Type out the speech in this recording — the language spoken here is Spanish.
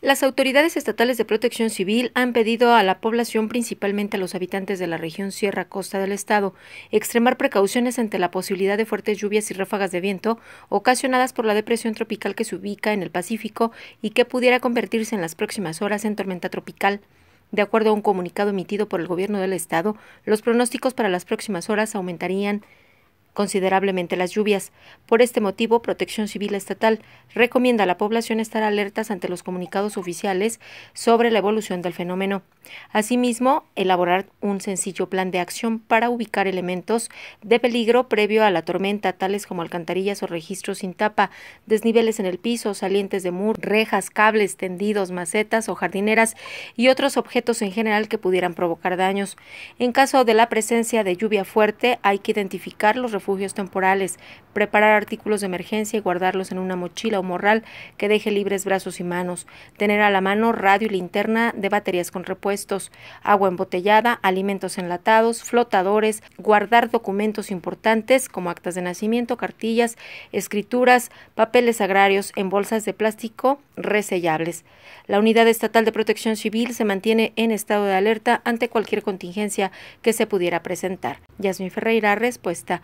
Las autoridades estatales de protección civil han pedido a la población, principalmente a los habitantes de la región Sierra Costa del Estado, extremar precauciones ante la posibilidad de fuertes lluvias y ráfagas de viento ocasionadas por la depresión tropical que se ubica en el Pacífico y que pudiera convertirse en las próximas horas en tormenta tropical. De acuerdo a un comunicado emitido por el gobierno del Estado, los pronósticos para las próximas horas aumentarían considerablemente las lluvias. Por este motivo, Protección Civil Estatal recomienda a la población estar alertas ante los comunicados oficiales sobre la evolución del fenómeno. Asimismo, elaborar un sencillo plan de acción para ubicar elementos de peligro previo a la tormenta, tales como alcantarillas o registros sin tapa, desniveles en el piso, salientes de muro, rejas, cables, tendidos, macetas o jardineras y otros objetos en general que pudieran provocar daños. En caso de la presencia de lluvia fuerte, hay que identificar los temporales, preparar artículos de emergencia y guardarlos en una mochila o morral que deje libres brazos y manos, tener a la mano radio y linterna de baterías con repuestos, agua embotellada, alimentos enlatados, flotadores, guardar documentos importantes como actas de nacimiento, cartillas, escrituras, papeles agrarios en bolsas de plástico resellables. La Unidad Estatal de Protección Civil se mantiene en estado de alerta ante cualquier contingencia que se pudiera presentar. Yasmin Ferreira, respuesta.